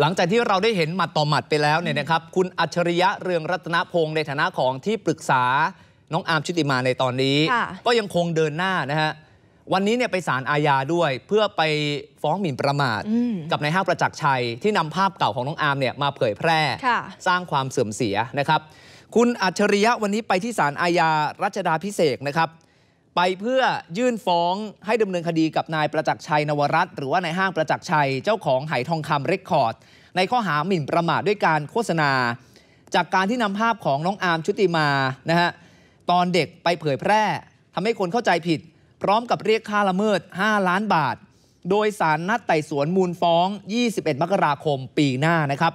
หลังจากที่เราได้เห็นหมัดต่อหมัดไปแล้วเนี่ยนะครับ คุณอัจฉริยะเรืองรัตนพงศ์ในฐานะของที่ปรึกษาน้องอาร์มชุติมาในตอนนี้ ก็ยังคงเดินหน้านะฮะวันนี้เนี่ยไปศาลอาญาด้วย เพื่อไปฟ้องหมิ่นประมาท กับนายห้างประจักษ์ชัย ที่นำภาพเก่าของน้องอาร์มเนี่ยมาเผยแพร่ สร้างความเสื่อมเสียนะครับ คุณอัจฉริยะวันนี้ไปที่ศาลอาญารัชดาพิเศษนะครับไปเพื่อยื่นฟ้องให้ดำเนินคดีกับนายประจักษ์ชัยนวรัตน์หรือว่านายห้างประจักษ์ชัยเจ้าของไหทองคำเรคคอร์ด ในข้อหาหมิ่นประมาทด้วยการโฆษณา จากการที่นำภาพของน้องอาร์มชุติมานะฮะตอนเด็กไปเผยแพร่ทำให้คนเข้าใจผิด พร้อมกับเรียกค่าละเมิด 5 ล้านบาท โดยสารนัดไต่สวนมูลฟ้อง 21 มกราคมปีหน้านะครับ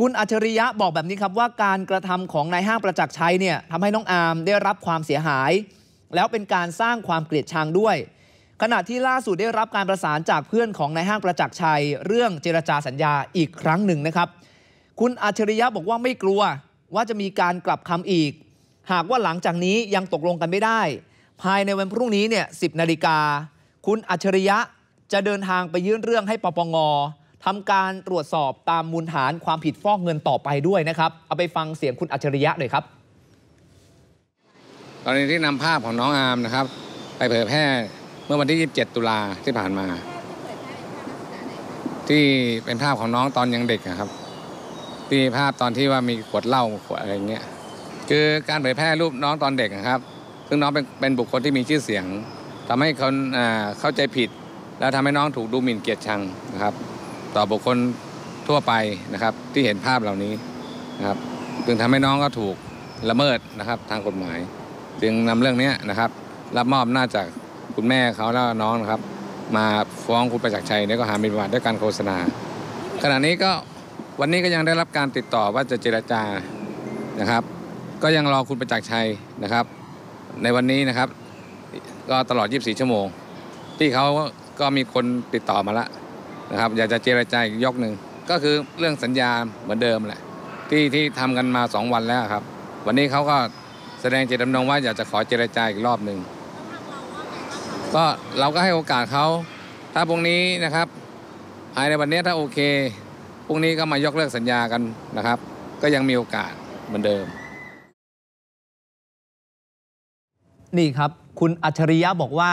คุณอัจฉริยะบอกแบบนี้ครับว่า การกระทำของนายห้างประจักษ์ชัยเนี่ยทำให้น้องอาร์มได้รับความเสียหายแล้วเป็นการสร้างความเกลียดชังด้วย ขณะที่ล่าสุดได้รับการประสานจากเพื่อนของนายห้างประจักษ์ชัย เรื่องเจรจาสัญญาอีกครั้งหนึ่งนะครับ คุณอัจฉริยะบอกว่าไม่กลัว ว่าจะมีการกลับคำอีก หากว่าหลังจากนี้ยังตกลงกันไม่ได้ ภายในวันพรุ่งนี้เนี่ยสินาฬิกาคุณอัจฉริยะจะเดินทางไปยื่นเรื่องให้ปปงทำการตรวจสอบตามมูลฐานความผิดฟอกเงินต่อไปด้วยนะครับเอาไปฟังเสียงคุณอัจฉริยะหน่อยครับกรณีที่นำภาพของน้องอาร์มนะครับไปเผยแพร่เมื่อวันที่27ตุลาที่ผ่านมา ที่เป็นภาพของน้องตอนยังเด็กครับที่ภาพตอนที่ว่ามีขวดเหล้าขวดอะไรเงี้ยคือการเผยแพร่รูปน้องตอนเด็กนะครับ ซึ่งน้องเป็นเป็นบุคคลที่มีชื่อเสียง ทำให้คนเข้าใจผิด แล้วทำให้น้องถูกดูหมิ่นเกียรติชังนะครับ ต่อบุคคลทั่วไปนะครับ ที่เห็นภาพเหล่านี้นะครับจึงทำให้น้องก็ถูกละเมิดนะครับ ทางกฎหมายจึงนำเรื่องนี้นะครับรับมอบหน้าจากคุณแม่เขาแล้วน้องนะครับ มาฟ้องคุณประจักษ์ชัยในข้อหาหมิ่นประมาทด้วยการโฆษณา ขณะนี้ก็วันนี้ก็ยังได้รับการติดต่อว่าจะเจรจานะครับ ก็ยังรอคุณประจักษ์ชัยนะครับ ในวันนี้นะครับก็ตลอด 24 ชั่วโมง ที่เขาก็มีคนติดต่อมาแล้วนะครับ อยากจะเจรจาอีกยกหนึ่งก็คือเรื่องสัญญาเหมือนเดิมแหละที่ที่ทำกันมา 2 วันแล้วครับ วันนี้เขาก็แสดงเจตจำนงว่าอยากจะขอเจรจาอีกรอบหนึ่งก็เราก็ให้โอกาสเขา ถ้าพรุ่งนี้นะครับภายในวันนี้ถ้าโอเค พรุ่งนี้ก็มายกเลิกสัญญากันนะครับ ก็ยังมีโอกาสเหมือนเดิม นี่ครับคุณอัจฉริยะบอกว่า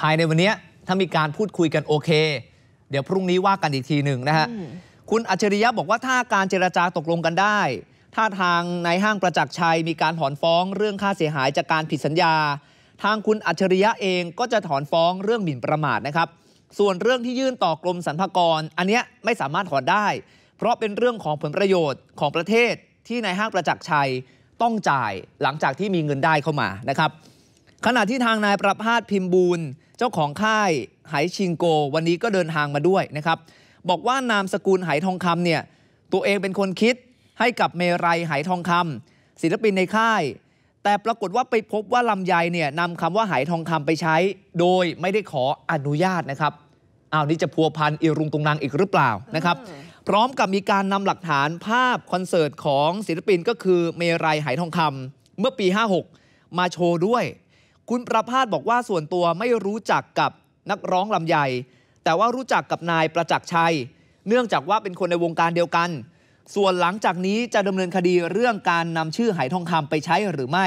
ภายในวันนี้ถ้ามีการพูดคุยกันโอเค เดี๋ยวพรุ่งนี้ว่ากันอีกทีหนึ่งนะฮะคุณอัจฉริยะบอกว่าถ้าการเจรจาตกลงกันได้ท่าทางนายห้างประจักษ์ชัยมีการถอนฟ้องเรื่องค่าเสียหายจากการผิดสัญญา ทางคุณอัจฉริยะเองก็จะถอนฟ้องเรื่องหมิ่นประมาทนะครับ ส่วนเรื่องที่ยื่นต่อกรมสรรพากรอันเนี้ยไม่สามารถถอนได้ เพราะเป็นเรื่องของผลประโยชน์ของประเทศที่นายห้างประจักษ์ชัยต้องจ่ายหลังจากที่มีเงินได้เข้ามานะครับ ขณะที่ทางนายประพาสพิมบูลเจ้าของค่ายไหชิงโก วันนี้ก็เดินทางมาด้วยนะครับบอกว่านามสกุลไหทองคำเนี่ยตัวเองเป็นคนคิดให้กับเมรัยหายทองคำศิลปินในค่าย แต่ปรากฏว่าไปพบว่าลำไยเนี่ยนำคำว่าหายทองคำไปใช้ โดยไม่ได้ขออนุญาตนะครับ อ้าว นี่จะพัวพันอิรุงตรงนางอีกหรือเปล่านะครับ พร้อมกับมีการนำหลักฐานภาพคอนเสิร์ตของศิลปิน ก็คือเมรัยหายทองคำเมื่อปี 56 มาโชว์ด้วย คุณประพาสบอกว่าส่วนตัวไม่รู้จักกับนักร้องลำไย แต่ว่ารู้จักกับนายประจักษ์ชัย เนื่องจากว่าเป็นคนในวงการเดียวกันส่วนหลังจากนี้จะดำเนินคดีเรื่องการนำชื่อหายทองคำไปใช้หรือไม่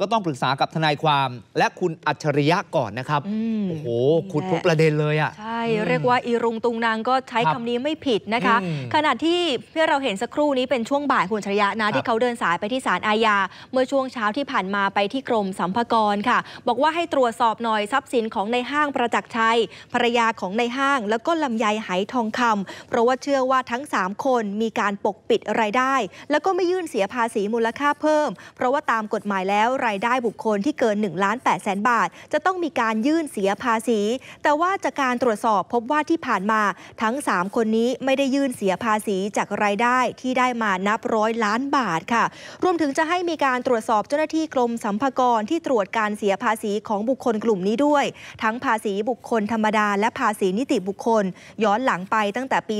ก็ต้องปรึกษากับทนายความ และคุณอัจฉริยะก่อนนะครับ โอ้โหขุดทุกประเด็นเลยอ่ะใช่ เรียกว่าอีรุงตุงนางก็ใช้คำนี้ไม่ผิดนะคะ ขณะที่เพื่อเราเห็นสักครู่นี้เป็นช่วงบ่ายคุณอัจฉริยะนะที่เขาเดินสายไปที่ศาลอาญาเมื่อช่วงเช้าที่ผ่านมาไปที่กรมสัมภากรค่ะ บอกว่าให้ตรวจสอบหน่อยทรัพย์สินของในห้างประจักษ์ชัยภรรยาของในห้าง แล้วก็ลำไยไหทองคำ เพราะว่าเชื่อว่าทั้ง 3 คนมีการปกปิดรายได้ แล้วก็ไม่ยื่นเสียภาษีมูลค่าเพิ่ม เพราะว่าตามกฎหมายแล้วรายได้บุคคลที่เกิน1ล้าน8แสนบาท จะต้องมีการยื่นเสียภาษี แต่ว่าจากการตรวจสอบพบว่าที่ผ่านมา ทั้ง 3 คนนี้ไม่ได้ยื่นเสียภาษีจากรายได้ที่ได้มานับร้อยล้านบาทค่ะรวมถึงจะให้มีการตรวจสอบเจ้าหน้าที่กรมสัมภากรที่ตรวจการเสียภาษีของบุคคลกลุ่มนี้ด้วย ทั้งภาษีบุคคล ธรรมดาและภาษีนิติบุคคล ย้อนหลังไปตั้งแต่ปี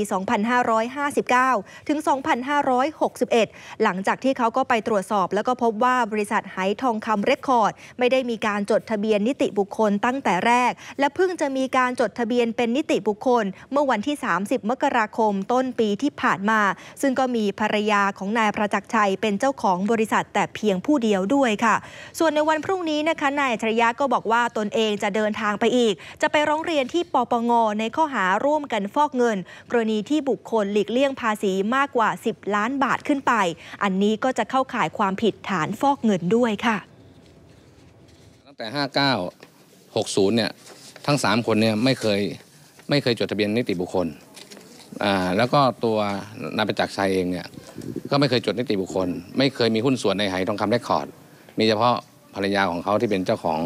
2559ถึง2561 หลังจากที่เขาก็ไปตรวจสอบ แล้วก็พบว่าบริษัทไหทององคำเรคคอร์ด ไม่ได้มีการจดทะเบียน นิติบุคคลตั้งแต่แรก และเพิ่งจะมีการจดทะเบียนเป็นนิติบุคคล เมื่อวันที่ 30มกราคมต้นปีที่ผ่านมา ซึ่งก็มีภรรยาของนายประจักษ์ชัยเป็นเจ้าของบริษัทแต่เพียงผู้เดียวด้วยค่ะ ส่วนในวันพรุ่งนี้นะคะนายอัจฉริยะก็บอกว่าตนเองจะเดินทางไปอีก จะไปร้องเรียนที่ปปงในข้อหาร่วมกันฟอกเงิน กรณีที่บุคคลหลีกเลี่ยงภาษีมากกว่า 10 ล้านบาทขึ้นไป อันนี้ก็จะเข้าข่ายความผิดฐานฟอกเงินด้วยค่ะแต่5้60 เนี่ย ทั้งสามคนเนี่ยไม่เคยไม่เคยจดทะเบียนนิติบุคคล อ่า แล้วก็ตัวนายประจักษ์ชัยเองเนี่ยก็ไม่เคยจดนิติบุคคล ไม่เคยมีหุ้นส่วนในไหทองคำเรคคอร์ดมีเฉพาะภรรยาของเขาที่เป็นเจ้าของ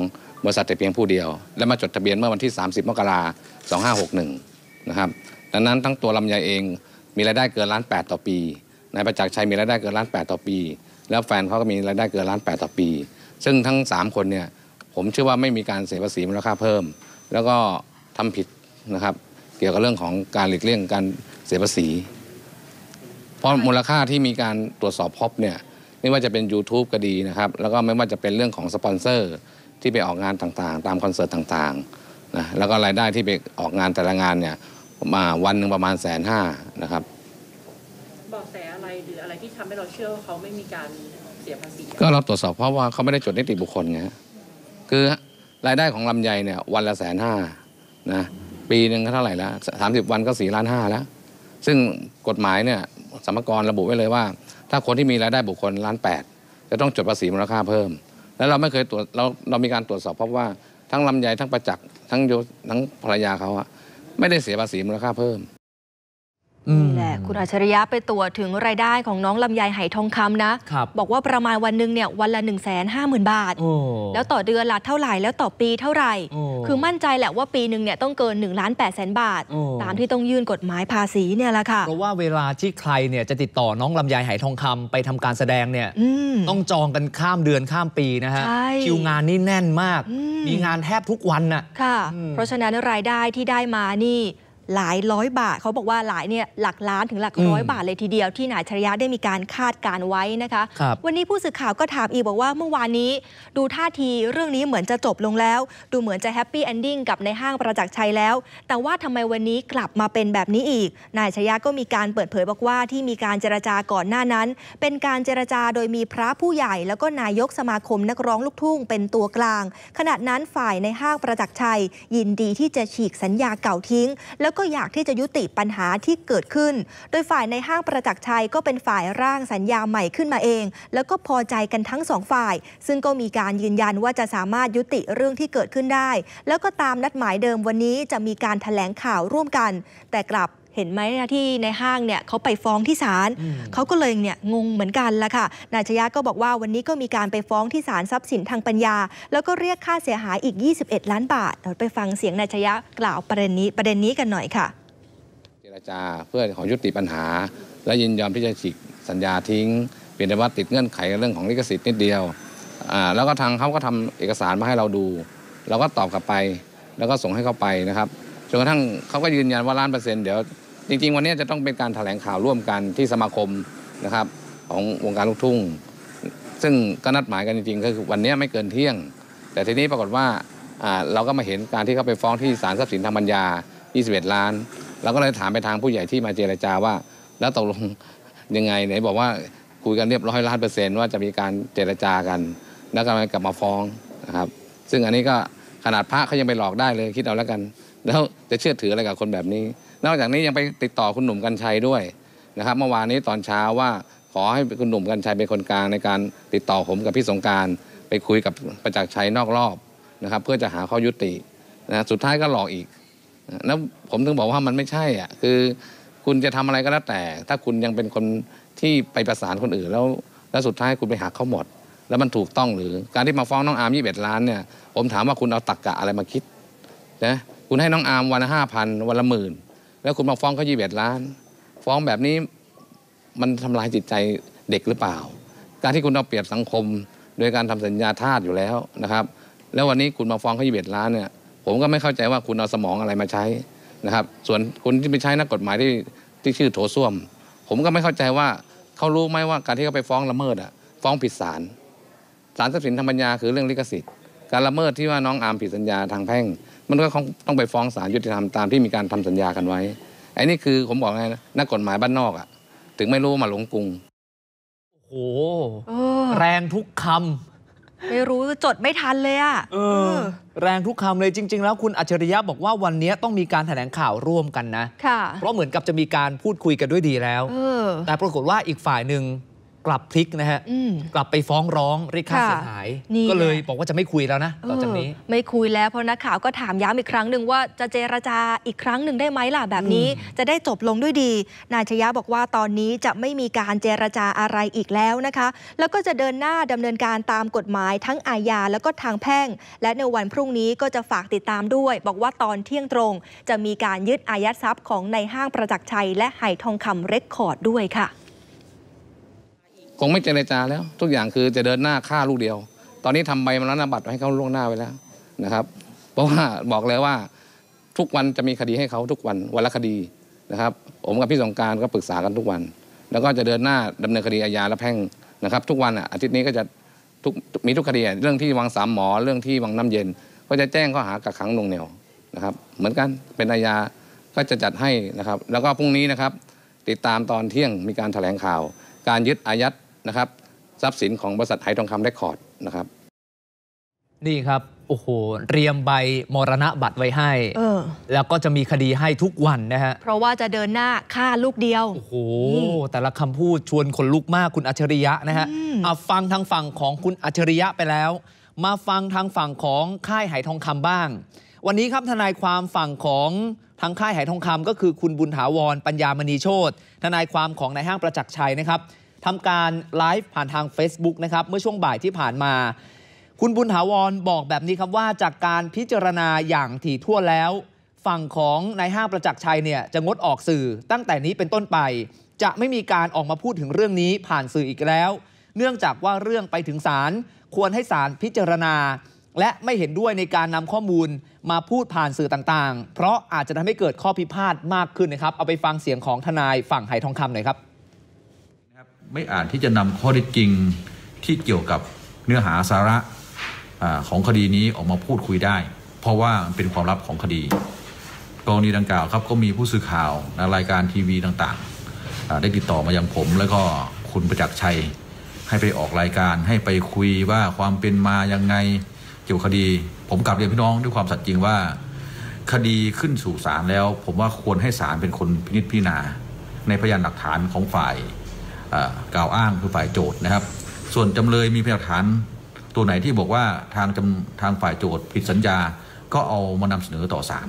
บริษัทแต่เพียงผู้เดียว และมาจดทะเบียนเมื่อวันที่ 30 มกราคม 2561 นะครับดังนั้นทั้งตัวลำไยเองมีรายได้เกินล้านแปดต่อปีนายประจักษ์ชัยมีรายได้เกินล้านแปดต่อปี แล้วแฟนเขาก็มีรายได้เกินล้านแปดต่อปี ซึ่งทั้ง 3 คนเนี่ยผมเชื่อว่าไม่มีการเสียภาษีมูลค่าเพิ่ม แล้วก็ทำผิดนะครับเกี่ยวกับเรื่องของการหลีกเลี่ยงการเสียภาษีเพราะมูลค่าที่มีการตรวจสอบพบเนี่ยไม่ว่าจะเป็น YouTube ก็ดีนะครับแล้วก็ไม่ว่าจะเป็นเรื่องของสปอนเซอร์ที่ไปออกงานต่างๆ ตามคอนเสิร์ตต่างๆนะแล้วก็รายได้ที่ไปออกงานแต่ละงานเนี่ยมาวันหนึ่งประมาณแสนห้านะครับบอกแสอะไรหรืออะไรที่ทำให้เราเชื่อว่าเขาไม่มีการเสียภาษีก็เราตรวจสอบเพราะว่าเขาไม่ได้จดนิติบุคคลไงคือรายได้ของลำไยเนี่ยวันละแสนห้านะปีหนึ่งก็เท่าไหร่ละสามสิบวันก็สี่ล้านห้าแล้ว ซึ่งกฎหมายเนี่ยสมรกรระบุไว้เลยว่า ถ้าคนที่มีรายได้บุคคลล้านแปดจะต้องจดภาษีมูลค่าเพิ่ม แล้วเราไม่เคยตรวจเราเรามีการตรวจสอบ พบว่าทั้งลำไยทั้งประจักษ์ทั้งโยทั้งภรรยาเขาอะไม่ได้เสียภาษีมูลค่าเพิ่มนี่แหละคุณอัจฉริยะไปตรวจถึงรายได้ของน้องลำไยไหทองคำนะบบอกว่าประมาณวันหนึ่งเนี่ยวันละ1 5 0 0 0 0บาท แล้วต่อเดือนละเท่าไหร่แล้วต่อปีเท่าไหร่ คือมั่นใจแหละว่าปีหนึ่งเนี่ยต้องเกิน1นล้านแปดแสนบาท ตามที่ต้องยื่นกฎหมายภาษีเนี่ยแหละค่ะเพราะว่าเวลาที่ใครเนี่ยจะติดต่อน้องลำไยไหทองคำไปทำการแสดงเนี่ยต้องจองกันข้ามเดือนข้ามปีนะฮะคิวงานนี่แน่นมาก มีงานแทบทุกวันน่ะเพราะฉะนั้นรายได้ที่ได้มานี่หลายร้อยบาทเขาบอกว่าหลายเนี่ยหลักล้านถึงหลักร้อยบาทเลยทีเดียวที่นายชริยะได้มีการคาดการไว้นะคะ วันนี้ผู้สื่อข่าวก็ถามอีกบอกว่าเมื่อวานนี้ ดูท่าทีเรื่องนี้เหมือนจะจบลงแล้ว ดูเหมือนจะแฮปปี้เอนดิ้งกับในห้างประจักษ์ชัยแล้ว แต่ว่าทำไมวันนี้กลับมาเป็นแบบนี้อีก นายชริยะก็มีการเปิดเผยบอกว่าที่มีการเจรจาก่อนหน้านั้น เป็นการเจรจาโดยมีพระผู้ใหญ่แล้วก็นายกสมาคมนักร้องลูกทุ่งเป็นตัวกลาง ขณะนั้นฝ่ายในห้างประจักษ์ชัย ยินดีที่จะฉีกสัญญาเก่าทิ้งแล้วก็ก็อยากที่จะยุติปัญหาที่เกิดขึ้น โดยฝ่ายในห้างประจักษ์ชัยก็เป็นฝ่ายร่างสัญญาใหม่ขึ้นมาเอง แล้วก็พอใจกันทั้งสองฝ่าย ซึ่งก็มีการยืนยันว่าจะสามารถยุติเรื่องที่เกิดขึ้นได้ แล้วก็ตามนัดหมายเดิมวันนี้จะมีการถแถลงข่าวร่วมกัน แต่กลับเห็นไหมที่ในห้างเนี่ยเขาไปฟ้องที่ศาลเขาก็เลยเนี่ยงงเหมือนกันละค่ะนายชยะก็บอกว่าวันนี้ก็มีการไปฟ้องที่ศาลทรัพย์สินทางปัญญาแล้วก็เรียกค่าเสียหายอีก 21 ล้านบาทเราไปฟังเสียงนายชยะกล่าวประเด็นนี้ประเด็นนี้กันหน่อยค่ะเจรจาเพื่อขอยุติปัญหา และยินยอมที่จะฉีกสัญญาทิ้ง เปลี่ยนแต่ว่าติดเงื่อนไขเรื่องของลิขสิทธิ์นิดเดียวแล้วก็ทางเขาก็ทำเอกสารมาให้เราดู เราก็ตอบกลับไปแล้วก็ส่งให้เขาไปนะครับจนกระทั่งเขาก็ยืนยันว่าล้านเปอร์เซ็นต์เดี๋ยวจริงๆวันนี้จะต้องเป็นการถแถลงข่าวร่วมกันที่สมาคมนะครับของวงการลูกทุ่งซึ่งก็นัดหมายกันจริงๆคือวันนี้ไม่เกินเที่ยง แต่ทีนี้ปรากฏว่าเราก็มาเห็นการที่เขาไปฟ้องที่ศาลทรัพย์สินทางปัญญา21 ล้านเราก็เลยถามไปทางผู้ใหญ่ที่มาเจรจาว่า แล้วตกลงยังไงไหนบอกว่าคุยกันเรียบร้อยล้านเปอร์เซ็นต์ว่าจะมีการเจรจากัน แล้วก็กลับมาฟ้องนะครับ ซึ่งอันนี้ก็ขนาดพระเขายังไปหลอกได้เลยคิดเอาแล้วกัน แล้วจะเชื่อถืออะไรกับคนแบบนี้นอกจากนี้ยังไปติดต่อคุณหนุ่มกัญชัยด้วยนะครับเมื่อวานนี้ตอนเช้าว่าขอให้คุณหนุ่มกัญชัยเป็นคนกลาง ในการติดต่อผมกับพี่สงการไปคุยกับประจักษ์ชัยนอกรอบนะครับเพื่อจะหาข้อยุตินะสุดท้ายก็หลอกอีกนะผมถึงบอกว่ามันไม่ใช่อ่ะคือคุณจะทำอะไรก็แล้วแต่ ถ้าคุณยังเป็นคนที่ไปประสานคนอื่น แล้วแล้วสุดท้ายคุณไปหาเขาหมด แล้วมันถูกต้องหรือการที่มาฟ้องน้องอาร์มยี่สิบเอ็ดล้านเนี่ยผมถามว่าคุณเอาตักกะอะไรมาคิดนะคุณให้น้องอาร์มวันละห้าพันวันละหมื่นแล้วคุณมาฟ้องเขายี่สิบเอ็ดล้าน ฟ้องแบบนี้มันทำลายจิตใจเด็กหรือเปล่า การที่คุณเอาเปรียบสังคมโดยการทำสัญญาทาสอยู่แล้วนะครับ แล้ววันนี้คุณมาฟ้องเขายี่สิบเอ็ดล้านเนี่ยผมก็ไม่เข้าใจว่าคุณเอาสมองอะไรมาใช้นะครับส่วนคนที่ไปใช้นักกฎหมายที่ที่ชื่อโถส้วม ผมก็ไม่เข้าใจว่าเขารู้ไหมว่าการที่เขาไปฟ้องละเมิดอะฟ้องผิดศาลศาลทรัพย์สินทางปัญญาคือเรื่องลิขสิทธิ์ การละเมิดที่ว่าน้องอาร์มผิดสัญญาทางแพ่งมันก็ต้องไปฟ้องศาลยุติธรรม ตามที่มีการทำสัญญากันไว้ ไอ้นี่คือผมบอกไงนะนักกฎหมายบ้านนอกอ่ะถึงไม่รู้มาหลงกรุง โอ้โหแรงทุกคำไม่รู้จดไม่ทันเลยอ่ะออ แรงทุกคำเลยจริง ๆ แล้วคุณอัจฉริยะบอกว่าวันนี้ต้องมีการแถลงข่าวร่วมกันนะเพราะเหมือนกับจะมีการพูดคุยกันด้วยดีแล้วแต่ปรากฏว่าอีกฝ่ายหนึ่งกลับพลิกนะฮะกลับไปฟ้องร้องเรียกค่าเสียหาย ก็เลยบอกว่าจะไม่คุยแล้วนะต่อจากนี้ไม่คุยแล้วเพราะนักข่าวก็ถามย้ำอีกครั้งหนึ่งว่าจะเจรจาอีกครั้งหนึ่งได้ไหมล่ะแบบนี้ จะได้จบลงด้วยดี นายชยะบอกว่าตอนนี้จะไม่มีการเจรจาอะไรอีกแล้วนะคะ แล้วก็จะเดินหน้าดำเนินการตามกฎหมายทั้งอาญาแล้วก็ทางแพ่งและในวันพรุ่งนี้ก็จะฝากติดตามด้วย บอกว่าตอนเที่ยงตรง จะมีการยึดอายัดทรัพย์ของในห้างประจักษ์ชัย และไหทองคำเรคคอร์ดด้วยค่ะคงไม่เจรจาแล้ว ทุกอย่างคือจะเดินหน้าฆ่าลูกเดียว ตอนนี้ทำใบมรณบัตรให้เขาล่วงหน้าไว้แล้วนะครับ เพราะว่าบอกเลยว่าทุกวันจะมีคดีให้เขาทุกวันวันละคดีนะครับ ผมกับพี่สงการก็ปรึกษากันทุกวัน แล้วก็จะเดินหน้าดำเนินคดีอาญาและแพ่งนะครับ ทุกวันอาทิตย์นี้ก็จะทุกมีทุกคดีเรื่องที่วังสามหมอเรื่องที่วังน้ำเย็นก็จะแจ้งข้อหากักขังนงเหนียวนะครับ เหมือนกันเป็นอาญาก็จะจัดให้นะครับ แล้วก็พรุ่งนี้นะครับติดตามตอนเที่ยงมีการถแถลงข่าว การยึดอายัดนะครับทรัพย์สินของบริษัทไหทองคำได้คอร์ดนะครับ นี่ครับโอ้โห เตรียมใบมรณะบัตรไว้ให้ออ แล้วก็จะมีคดีให้ทุกวันนะฮะเพราะว่าจะเดินหน้าฆ่าลูกเดียวโอ้โหแต่ละคำพูดชวนขนลุกมากคุณอัจฉริยะนะฮะเอาฟังทางฝั่งของคุณอัจฉริยะไปแล้ว มาฟังทางฝั่งของค่ายไหทองคำบ้าง วันนี้ครับทนายความฝั่งของทางค่ายไหทองคำก็คือคุณบุญถาวรปัญญามณีโชตทนายความของนายห้างประจักษ์ชัยนะครับทำการไลฟ์ผ่านทาง Facebook นะครับเมื่อช่วงบ่ายที่ผ่านมา คุณบุญถาวร บอกแบบนี้ครับว่าจากการพิจารณาอย่างถี่ถ้วนแล้ว ฝั่งของนายห้างประจักษ์ชัยเนี่ยจะงดออกสื่อตั้งแต่นี้เป็นต้นไป จะไม่มีการออกมาพูดถึงเรื่องนี้ผ่านสื่ออีกแล้ว เนื่องจากว่าเรื่องไปถึงศาลควรให้ศาลพิจารณา และไม่เห็นด้วยในการนำข้อมูลมาพูดผ่านสื่อต่าง ๆ เพราะอาจจะทำให้เกิดข้อพิพาทมากขึ้นนะครับเอาไปฟังเสียงของทนายฝั่งไหทองคำหน่อยครับไม่อาจที่จะนำข้อเท็จจริงที่เกี่ยวกับเนื้อหาสาระของคดีนี้ออกมาพูดคุยได้ เพราะว่าเป็นความลับของคดีกรณีดังกล่าวครับก็มีผู้สื่อข่าวในรายการทีวีต่างๆได้ติดต่อมายังผมแล้วก็คุณประจักษ์ชัย ให้ไปออกรายการให้ไปคุยว่าความเป็นมายังไงเกี่ยวคดี ผมกลับเรียนพี่น้องด้วยความสัตย์จริงว่าคดีขึ้นสู่ศาลแล้ว ผมว่าควรให้ศาลเป็นคนพินิจพิจารณา ในพยานหลักฐานของฝ่ายกล่าวอ้างคือฝ่ายโจทย์นะครับ ส่วนจำเลยมีพยานฐาน ตัวไหนที่บอกว่าทางทางฝ่ายโจทย์ผิดสัญญาก็เอามานำเสนอต่อศาล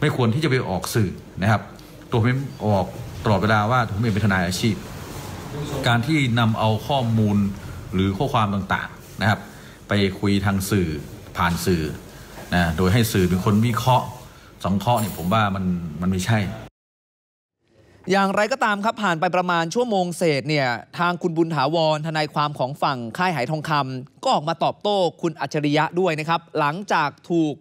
ไม่ควรที่จะไปออกสื่อนะครับ ตัวผมออกตลอดเวลาว่าผมเป็นทนายอาชีพ การที่นำเอาข้อมูลหรือข้อความต่างๆนะครับ ไปคุยทางสื่อผ่านสื่อนะโดยให้สื่อเป็นคนวิเคราะห์สังเคราะห์เนี่ยผมว่ามันมันไม่ใช่อย่างไรก็ตามครับผ่านไปประมาณชั่วโมงเศษเนี่ยทางคุณบุญถาวร ทนายความของฝั่งค่ายหายทองคำ ก็ออกมาตอบโต้คุณอัจฉริยะด้วยนะครับ หลังจากถูก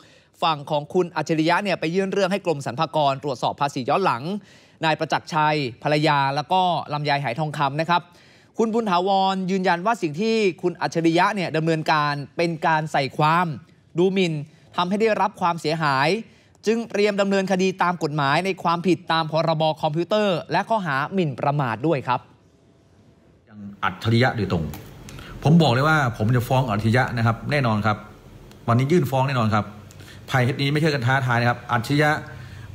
ฝั่งของคุณอัจฉริยะเนี่ยไปยื่นเรื่องให้กรมสรรพากรตรวจสอบภาษีย้อนหลัง นายประจักษ์ชัยภรรยาแล้วก็ลำไยหายทองคำนะครับ คุณบุญถาวร ยืนยันว่าสิ่งที่คุณอัจฉริยะเนี่ยดำเนินการเป็นการใส่ความดูหมิ่นทำให้ได้รับความเสียหายจึงเตรียมดำเนินคดีตามกฎหมายในความผิดตามพรบคอมพิวเตอร์ และข้อหาหมิ่นประมาทด้วยครับยังอัจฉริยะโดยตรง ผมบอกเลยว่า ผมจะฟ้องอัจฉริยะนะครับ แน่นอนครับ วันนี้ยื่นฟ้องแน่นอนครับภัยเหตุนี้ไม่ใช่การท้าทายนะครับ อัจฉริยะ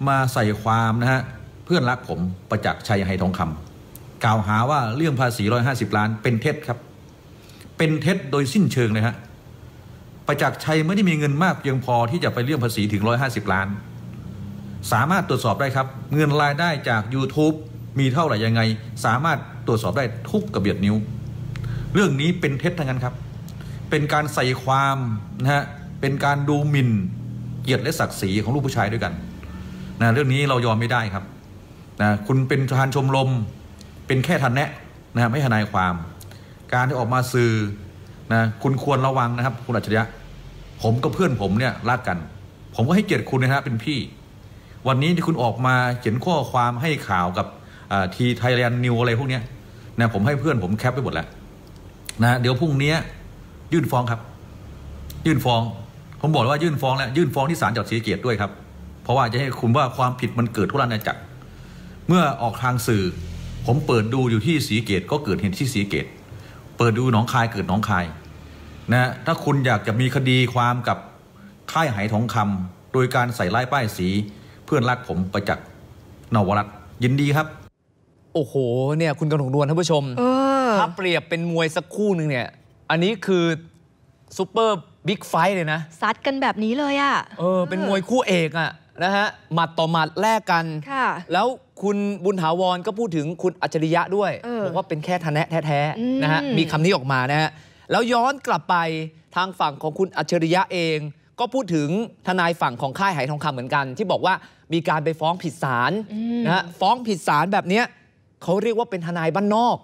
มาใส่ความนะฮะเพื่อนรักผมประจักษ์ชัยไฮทองคำ กล่าวหาว่าเรื่องภาษี150 ล้านเป็นเท็จครับ เป็นเท็จโดยสิ้นเชิงเลยฮะประจักษ์ชัยไม่ได้มีเงินมากเพียงพอที่จะไปเลี่ยงภาษีถึง150ล้าน สามารถตรวจสอบได้ครับ เงินรายได้จาก YouTube มีเท่าไหร่ยังไง สามารถตรวจสอบได้ทุกกระเบียดนิ้ว เรื่องนี้เป็นเท็จทั้งนั้นครับ เป็นการใส่ความนะฮะเป็นการดูหมิ่นเกียรติและศักดิ์ศรีของลูกผู้ชายด้วยกันนะเรื่องนี้เรายอมไม่ได้ครับนะคุณเป็นทรานชมรมเป็นแค่ทันแนะนะไม่ทนายความ การที่ออกมาสื่อนะ คุณควรระวังนะครับคุณอัจฉริยะผมกับเพื่อนผมเนี่ยรักกัน ผมก็ให้เกียรติคุณนะฮะเป็นพี่ วันนี้ที่คุณออกมาเขียนข้อความให้ข่าวกับทีไทยแลนด์นิวอะไรพวกเนี้ยนะผมให้เพื่อนผมแคปไปหมดแล้วนะเดี๋ยวพรุ่งนี้ยื่นฟ้องครับ ยื่นฟ้อง ผมบอกว่ายื่นฟ้องแล้วยื่นฟ้องที่ศาลจังหวัดศรีสะเกษด้วยครับ เพราะว่าจะให้คุณว่าความผิดมันเกิดทุรนจักรเมื่อออกทางสื่อ ผมเปิดดูอยู่ที่ศรีเกต ก็เกิดเห็นที่ศรีเกตปิดดูหนองคายเกิดหนองคายนะถ้าคุณอยากจะมีคดีความกับค่ายหายทองคำ โดยการใส่ลายป้ายสี เพื่อนรักผมประจักษ์นวรัตยินดีครับ โอ้โห เนี่ย คุณกำลังดวนท่านผู้ชมถ้าเปรียบเป็นมวยสักคู่หนึ่งเนี่ย อันนี้คือซูเปอร์บิ๊กไฟเลยนะซัดกันแบบนี้เลยอะ่ะเออ เป็นมวยคู่เอกอะ่ะนะฮะหมัดต่อหมัดแลกกัน แล้วคุณบุญถาวร ก็พูดถึงคุณอัจฉริยะด้วยบอกว่าเป็นแค่ทแนะแท้ๆ นะฮะ มีคำนี้ออกมานะฮะ แล้วย้อนกลับไปทางฝั่งของคุณอัจฉริยะเอง ก็พูดถึงทนายฝั่งของค่ายหายทองคำเหมือนกัน ที่บอกว่ามีการไปฟ้องผิดศาลนะฮะ ฟ้องผิดศาลแบบเนี้ยเขาเรียกว่าเป็นทนายบ้านนอก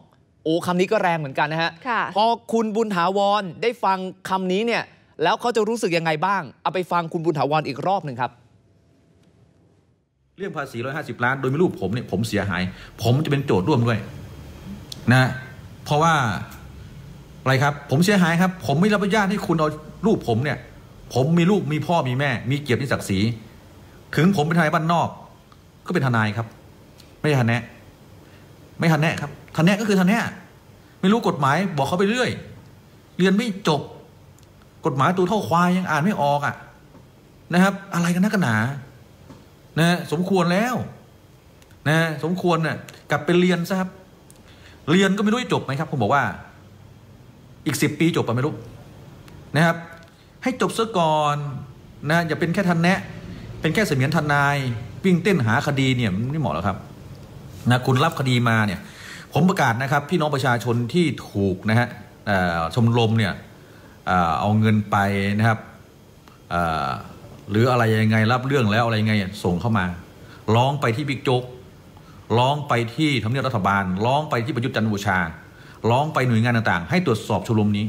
โอ้คำนี้ก็แรงเหมือนกันนะฮะ พอคุณบุญถาวรได้ฟังคำนี้เนี่ยแล้วเขาจะรู้สึกยังไงบ้าง เอาไปฟังคุณบุญถาวรอีกรอบหนึ่งครับเรื่องภาษีร้อยห้าสิบล้านโดยไม่รู้ผมเนี่ยผมเสียหาย ผมจะเป็นโจทย์ร่วมด้วย นะ เพราะว่าอะไรครับ ผมเสียหายครับ ผมไม่รับอนุญาตให้คุณเอารูปผมเนี่ย ผมมีลูกมีพ่อมีแม่ มีเกียรติศักดิ์ศรี ถึงผมเป็นทนายบ้านนอก ก็เป็นทนายครับ ไม่ทันแนะไม่ทันแนะครับ ทันแนะก็คือทันแนะไม่รู้กฎหมายบอกเขาไปเรื่อย เรียนไม่จบ กฎหมายตัวเท่าควายยังอ่านไม่ออกอ่ะนะครับ อะไรกันนักหนานะสมควรแล้ว นะ สมควรนะ่ะกลับไปเรียนซะครับ เรียนก็ไม่รู้จะจบไหมครับผมบอกว่า อีกสิบปีจบปะไม่รู้นะครับ ให้จบซะก่อนนะอย่าเป็นแค่ทันแนะเป็นแค่เสมียนทนายวิ่งเต้นหาคดีเนี่ยไม่เหมาะหรอกครับนะคุณรับคดีมาเนี่ย ผมประกาศนะครับ พี่น้องประชาชนที่ถูกนะฮะชมรมเนี่ยเอาเงินไปนะครับหรืออะไรยังไงรับเรื่องแล้วอะไรยังไงส่งเข้ามา ร้องไปที่บิ๊กโจ๊กร้องไปที่ทำเนียบรัฐบาลร้องไปที่ประยุทธ์จันทร์โอชาร้องไปหน่วยงานต่างๆ ให้ตรวจสอบชมุมนี้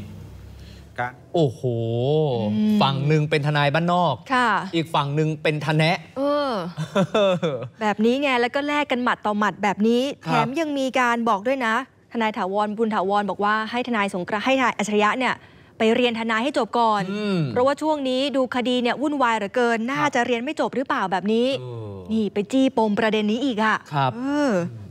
การโอ้โหฝั่งหนึ่งเป็นทนายบ้านนอกอีกฝั่งหนึ่งเป็นทนายแบบนี้ไงแล้วก็แลกกันหมัดต่อหมัดแบบนี้ แถมยังมีการบอกด้วยนะ ทนายถาวรบุญถาวรบอกว่าให้ทนายสงกรานให้ทนายอัจฉริยะเนี่ยไปเรียนทนายให้จบก่อน เพราะว่าช่วงนี้ดูคดีเนี่ยวุ่นวายเหลือเกิน น่าจะเรียนไม่จบหรือเปล่าแบบนี้ นี่ ไปจี้ปมประเด็นนี้อีกอะครับ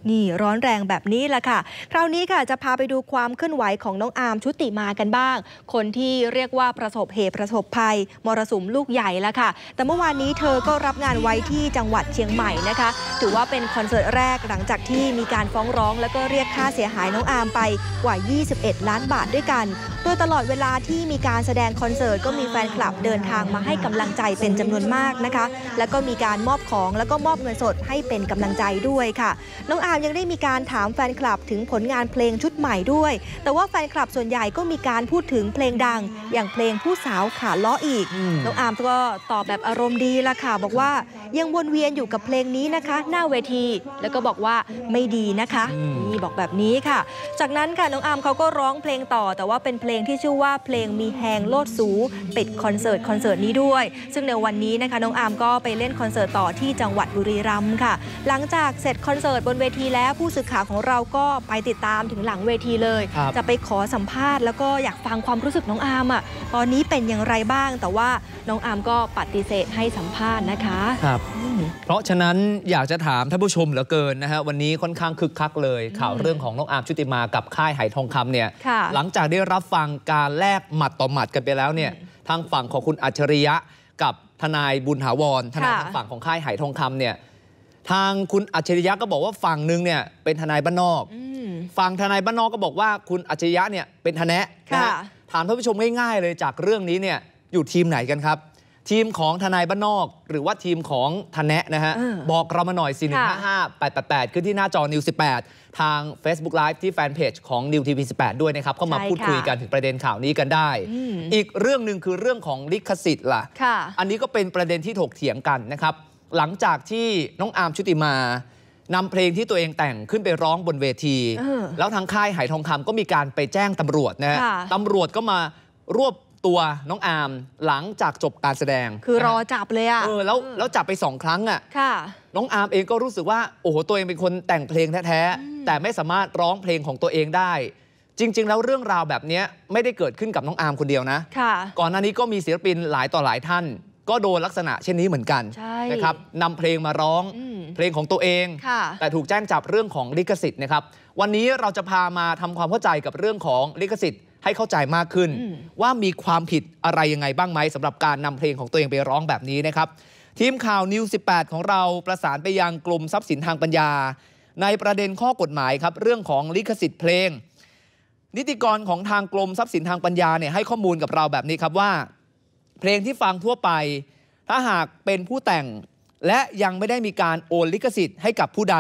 นี่ร้อนแรงแบบนี้แหละค่ะ คราวนี้ค่ะจะพาไปดูความเคลื่อนไหวของน้องอาร์มชุติมากันบ้าง คนที่เรียกว่าประสบเหตุประสบภัย มรสุมลูกใหญ่แล้วค่ะ แต่เมื่อวานนี้เธอก็รับงานไว้ที่จังหวัดเชียงใหม่นะคะ ถือว่าเป็นคอนเสิร์ตแรกหลังจากที่มีการฟ้องร้อง แล้วก็เรียกค่าเสียหายน้องอาร์มไปกว่า 21 ล้านบาทด้วยกันโดยตลอดเวลาที่มีการแสดงคอนเสิร์ตก็มีแฟนคลับเดินทางมาให้กำลังใจเป็นจำนวนมากนะคะ แล้วก็มีการมอบของแล้วก็มอบเงินสดให้เป็นกำลังใจด้วยค่ะ น้องอาร์มยังได้มีการถามแฟนคลับถึงผลงานเพลงชุดใหม่ด้วย แต่ว่าแฟนคลับส่วนใหญ่ก็มีการพูดถึงเพลงดัง อย่างเพลงผู้สาวขาล้ออีก น้องอาร์มก็ตอบแบบอารมณ์ดีละค่ะบอกว่ายังวนเวียนอยู่กับเพลงนี้นะคะ หน้าเวทีแล้วก็บอกว่าไม่ดีนะคะนี่บอกแบบนี้ค่ะ จากนั้นค่ะ น้องอาร์มเขาก็ร้องเพลงต่อ แต่ว่าเป็นเพลงที่ชื่อว่าเพลงมีแหงโลดสูปิดคอนเสิร์ตคอนเสิร์ตนี้ด้วย ซึ่งในวันนี้นะคะน้องอาร์มก็ไปเล่นคอนเสิร์ตต่อที่จังหวัดบุรีรัมย์ค่ะ หลังจากเสร็จคอนเสิร์ตบนเวทีแล้วผู้สื่อข่าวของเราก็ไปติดตามถึงหลังเวทีเลย จะไปขอสัมภาษณ์แล้วก็อยากฟังความรู้สึกน้องอาร์มอ่ะ ตอนนี้เป็นอย่างไรบ้าง แต่ว่าน้องอาร์มก็ปฏิเสธให้สัมภาษณ์นะคะครัเพราะฉะนั้นอยากจะถามท่านผู้ชมเหลือเกินนะฮะวันนี้ค่อนข้างคึกคักเลย ข่าวเรื่องของน้องอาร์มชุติมากับค่ายไหทองคำเนี่ยหลังจากได้รับฟังการแลกหมัดต่อหมัดกันไปแล้วเนี่ยทางฝั่งของคุณอัจฉริยะ กับทนายบุญหาวรทนายทางฝั่งของค่ายไหทองคำเนี่ยทางคุณอัจฉริยะก็บอกว่าฝั่งนึงเนี่ยเป็นทนายบ้านนอกฝั่งทนายบ้านนอกก็บอกว่าคุณอัจฉริยะเนี่ยเป็นทนานะถามท่านผู้ชมง่ายๆเลยจากเรื่องนี้เนี่ย อยู่ทีมไหนกันครับทีมของทนายบ้านนอก หรือว่าทีมของทนแนะนะฮะ บอกเรามาหน่อย4 1 5 5 8 8 8 ขึ้นที่หน้าจอนิว18 ทาง Facebook Live ที่แฟนเพจของนิวทีวี18 ด้วยนะครับ เข้ามาพูดคุยกันถึงประเด็นข่าวนี้กันได้ อีกเรื่องหนึ่งคือเรื่องของลิขสิทธิ์ล่ะ อันนี้ก็เป็นประเด็นที่ถกเถียงกันนะครับ หลังจากที่น้องอาร์มชุติมานำเพลงที่ตัวเองแต่งขึ้นไปร้องบนเวที แล้วทางค่ายหายทองคำก็มีการไปแจ้งตำรวจนะฮะตำรวจก็มารวบตัวน้องอาร์มหลังจากจบการแสดง คือรอจับเลยอะเออแล้วแล้วจับไปสองครั้งอะค่ะ น้องอาร์มเองก็รู้สึกว่าโอ้โห ตัวเองเป็นคนแต่งเพลงแท้แต่ไม่สามารถร้องเพลงของตัวเองได้ จริงๆ แล้วเรื่องราวแบบนี้ไม่ได้เกิดขึ้นกับน้องอาร์มคนเดียวนะค่ะก่อนหน้านี้ก็มีศิลปินหลายต่อหลายท่าน ก็โดนลักษณะเช่นนี้เหมือนกันนะครับนำเพลงมาร้องเพลงของตัวเองแต่ถูกแจ้งจับเรื่องของลิขสิทธิ์นะครับวันนี้เราจะพามาทำความเข้าใจกับเรื่องของลิขสิทธิ์ให้เข้าใจมากขึ้นว่ามีความผิดอะไรยังไงบ้างไหมสำหรับการนำเพลงของตัวเองไปร้องแบบนี้นะครับ ทีมข่าวนิวสิของเราประสานไปยังกลุ่มทรัพย์สินทางปัญญา ในประเด็นข้อกฎหมายครับเรื่องของลิขสิทธิ์เพลง นิติกรของทางกลมทรัพย์สินทางปัญญาเนี่ยให้ข้อมูลกับเราแบบนี้ครับว่า เพลงที่ฟังทั่วไป ถ้าหากเป็นผู้แต่งและยังไม่ได้มีการ โอนลิขสิทธิ์ให้กับผู้ใด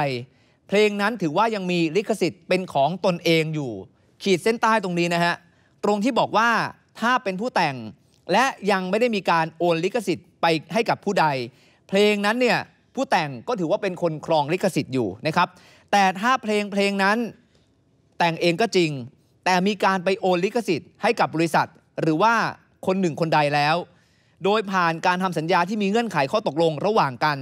เพลงนั้นถือว่ายังมีลิขสิทธิ์เป็นของตนเองอยู่ ขีดเส้นใต้ตรงนี้นะฮะตรงที่บอกว่าถ้าเป็นผู้แต่งและยังไม่ได้มีการโอนลิขสิทธิ์ไปให้กับผู้ใด เพลงนั้นเนี่ยผู้แต่งก็ถือว่าเป็นคนครองลิขสิทธิ์อยู่นะครับ แต่ถ้าเพลงเพลงนั้นแต่งเองก็จริง แต่มีการไปโอนลิขสิทธิ์ให้กับบริษัท หรือว่าคนหนึ่งคนใดแล้ว โดยผ่านการทำสัญญาที่มีเงื่อนไขข้อตกลงระหว่างกัน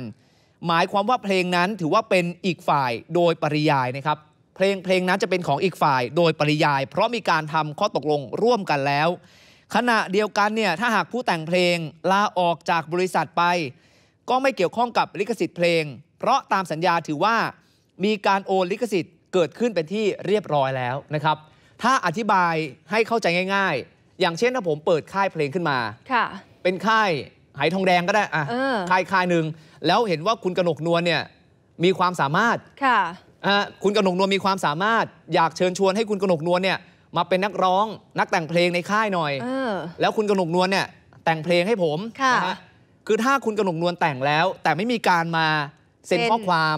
หมายความว่าเพลงนั้นถือว่าเป็นอีกฝ่ายโดยปริยายนะครับเพลงเพลงนั้นจะเป็นของอีกฝ่ายโดยปริยาย เพราะมีการทำข้อตกลงร่วมกันแล้ว ขณะเดียวกันเนี่ยถ้าหากผู้แต่งเพลงลาออกจากบริษัทไป ก็ไม่เกี่ยวข้องกับลิขสิทธิ์เพลง เพราะตามสัญญาถือว่ามีการโอนลิขสิทธิ์ เกิดขึ้นเป็นที่เรียบร้อยแล้วนะครับ ถ้าอธิบายให้เข้าใจง่าย ๆ อย่างเช่นถ้าผมเปิดค่ายเพลงขึ้นมาค่ะเป็นค่ายหายทองแดงก็ได้อ่ะค่ายค่ายหนึ่งแล้วเห็นว่าคุณกนกนวลเนี่ยมีความสามารถค่ะคุณกนกนวลมีความสามารถอยากเชิญชวนให้คุณกนกนวลเนี่ยมาเป็นนักร้อง นักแต่งเพลงในค่ายหน่อยอแล้วคุณกนกนวลเนี่ย แต่งเพลงให้ผมคนะฮะคือถ้าคุณกนกนวลแต่งแล้ว แต่ไม่มีการมาเซ็นข้อความ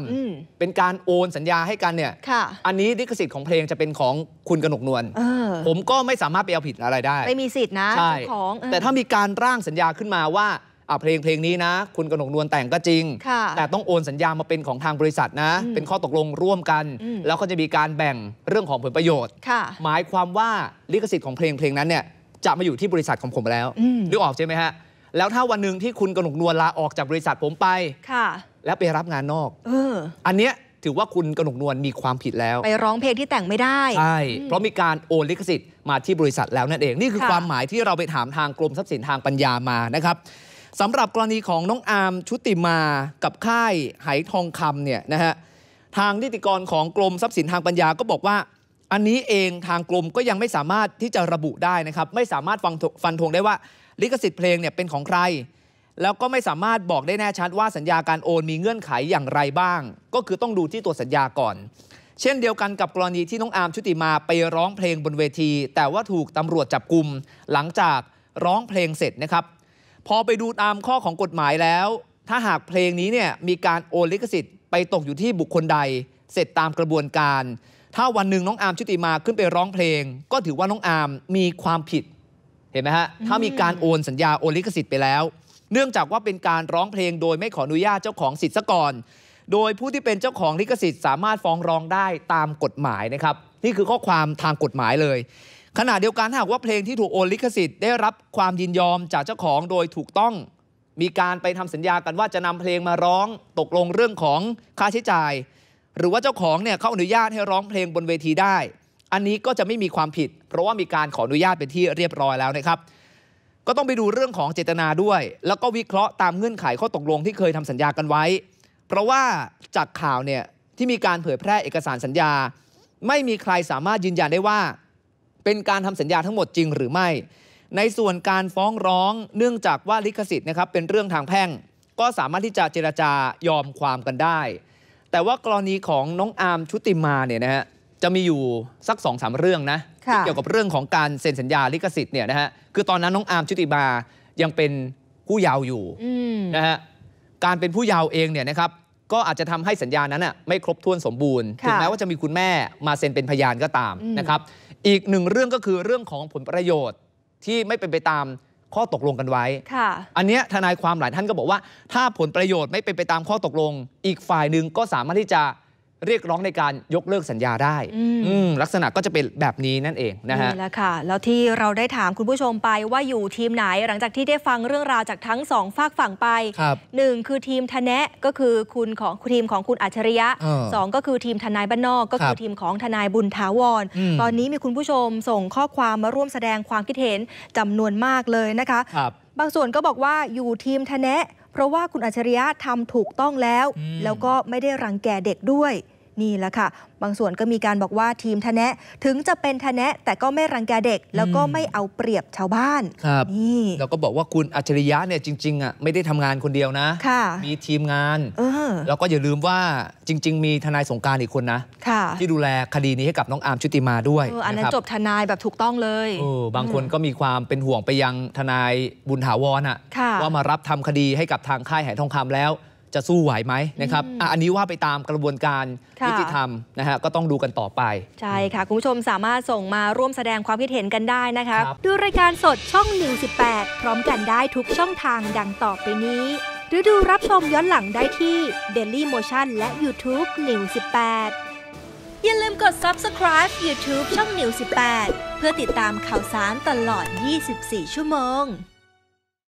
เป็นการโอนสัญญาให้กันเนี่ยอันนี้ลิขสิทธิ์ของเพลงจะเป็นของคุณกนกนวลผมก็ไม่สามารถไปเอาผิดอะไรได้ ไม่มีสิทธิ์นะใช่ของแต่ถ้ามีการร่างสัญญาขึ้นมาว่าเพลงเพลงนี้นะคุณกนกนวลแต่งก็จริงแต่ต้องโอนสัญญามาเป็นของทางบริษัทนะเป็นข้อตกลงร่วมกัน แล้วก็จะมีการแบ่งเรื่องของผลประโยชน์หมายความว่าลิขสิทธิ์ของเพลงเพลงนั้นเนี่ยจะมาอยู่ที่บริษัทของผมแล้วนึกออกใช่ไหมฮะแล้วถ้าวันหนึ่งที่คุณกนกนวลลาออกจากบริษัทผมไปค่ะ แล้วไปรับงานนอกอออันเนี้ยถือว่าคุณกนกนวลมีความผิดแล้วไปร้องเพลงที่แต่งไม่ได้ใช่เพราะมีการโอนลิขสิทธิ์มาที่บริษัทแล้วนั่นเองนี่คือความหมายที่เราไปถามทางกรมทรัพย์สินทางปัญญามานะครับสำหรับกรณีของน้องอาร์มชุติมากับค่ายไหทองคำเนี่ยนะฮะทางนิติกรของกรมทรัพย์สินทางปัญญาก็บอกว่า อันนี้เองทางกรมก็ยังไม่สามารถที่จะระบุได้นะครับ ไม่สามารถฟังฟันธงได้ว่า ลิขสิทธิ์เพลงเนี่ยเป็นของใคร แล้วก็ไม่สามารถบอกได้แน่ชัดว่าสัญญาการโอน มีเงื่อนไขอย่างไรบ้าง ก็คือต้องดูที่ตัวสัญญาก่อนเช่นเดียวกันกับกรณีที่น้องอาร์มชุติมาไปร้องเพลงบนเวที แต่ว่าถูกตำรวจจับกลุ่มหลังจากร้องเพลงเสร็จนะครับพอไปดูตามข้อของกฎหมายแล้ว ถ้าหากเพลงนี้เนี่ยมีการโอนลิขสิทธิ์ไปตกอยู่ที่บุคคลใดเสร็จตามกระบวนการ ถ้าวันหนึ่งน้องอาร์มชุติมาขึ้นไปร้องเพลง ก็ถือว่าน้องอาร์มมีความผิดเห็นไหมฮะถ้ามีการโอนสัญญาโอนลิขสิทธิ์ไปแล้ว เนื่องจากว่าเป็นการร้องเพลงโดยไม่ขออนุญาตเจ้าของสิทธิ์ซะก่อนโดยผู้ที่เป็นเจ้าของลิขสิทธิ์ สามารถฟ้องร้องได้ตามกฎหมายนะครับนี่คือข้อความทางกฎหมายเลยขณะเดียวกันหากว่าเพลงที่ถูกโอนลิขสิทธิ์ได้รับความยินยอมจากเจ้าของโดยถูกต้องมีการไปทำสัญญากันว่าจะนำเพลงมาร้องตกลงเรื่องของค่าใช้จ่าย หรือว่าเจ้าของเนี่ยเขาอนุญาตให้ร้องเพลงบนเวทีได้ อันนี้ก็จะไม่มีความผิด เพราะว่ามีการขออนุญาตเป็นที่เรียบร้อยแล้วนะครับ ก็ต้องไปดูเรื่องของเจตนาด้วย แล้วก็วิเคราะห์ตามเงื่อนไขข้อตกลงที่เคยทำสัญญากันไว้ เพราะว่าจากข่าวเนี่ยที่มีการเผยแพร่เอกสารสัญญา ไม่มีใครสามารถยืนยันได้ว่าเป็นการทำสัญญาทั้งหมดจริงหรือไม่ ในส่วนการฟ้องร้องเนื่องจากว่าลิขสิทธิ์นะครับ เป็นเรื่องทางแพ่ง ก็สามารถที่จะเจรจายอมความกันได้ แต่ว่ากรณีของน้องอาร์มชุติมาเนี่ยนะฮะจะมีอยู่สัก2อสาเรื่องนะเกี่ยวกับเรื่องของการเซ็นสัญญาลิขสิทธิ์เนี่ยนะฮะคือตอนนั้นน้องอาร์มชุติมายังเป็นผู้ยาวอยู่นะฮะการเป็นผู้ยาวเองเนี่ยนะครับก็อาจจะทำให้สัญญานั้นอ่ะไม่ครบถ้วนสมบูรณ์ถึงแม้ว่าจะมีคุณแม่มาเซ็นเป็นพยานก็ตามนะครับอีกหนึ่งเรื่องก็คือเรื่องของผลประโยชน์ที่ไม่เป็นไปตามข้อตกลงกันไว้ อันนี้ทนายความหลายท่านก็บอกว่า ถ้าผลประโยชน์ไม่เป็นไปตามข้อตกลง อีกฝ่ายหนึ่งก็สามารถที่จะเรียกร้องในการยกเลิกสัญญาได้ลักษณะก็จะเป็นแบบนี้นั่นเองนะฮะนี่แหละค่ะแล้วที่เราได้ถามคุณผู้ชมไปว่าอยู่ทีมไหน หลังจากที่ได้ฟังเรื่องราวจากทั้งสองฝากฝั่งไปหนึ่งคือทีมทนะก็คือคุณของทีมของคุณอัจฉริยะสองก็คือทีมทนายบ้านนอก ก็คือทีมของทนายบุญถาวร ตอนนี้มีคุณผู้ชมส่งข้อความมาร่วมแสดงความคิดเห็นจำนวนมากเลยนะคะ บางส่วนก็บอกว่าอยู่ทีมทนะเพราะว่าคุณอัจฉริยะทำถูกต้องแล้ว แล้วก็ไม่ได้รังแกเด็กด้วยนี่แหละค่ะ บางส่วนก็มีการบอกว่าทีมทนะถึงจะเป็นทนะแต่ก็ไม่รังแกเด็ก แล้วก็ไม่เอาเปรียบชาวบ้านครับนี่เราก็บอกว่าคุณอัจฉริยะเนี่ยจริงๆอ่ะไม่ได้ทำงานคนเดียวนะค่ะมีทีมงานออแล้วก็อย่าลืมว่าจริง ๆ มีทนายสงการอีกคนนะค่ะ ที่ดูแลคดีนี้ให้กับน้องอาร์มชุติมาด้วยออันนั้นจบทนายแบบถูกต้องเลยเออบางคนก็มีความเป็นห่วงไปยังทนายบุญถาวรอ่ะว่ามารับทำคดีให้กับทางค่ายแห่ทองคำแล้วจะสู้ไหวไหมนะครับ อันนี้ว่าไปตามกระบวนการยุติธรรมนะฮะ ก็ต้องดูกันต่อไป ใช่ค่ะ คุณผู้ชมสามารถส่งมาร่วมแสดงความคิดเห็นกันได้นะคะคดูรายการสดช่อง118พร้อมกันได้ทุกช่องทางดังต่อไปนี้ หรือดูรับชมย้อนหลังได้ที่ Daily Motion และ YouTube 118 อย่าลืมกด subscribe YouTube ช่อง New 18 เพื่อติดตามข่าวสารตลอด 24 ชั่วโมง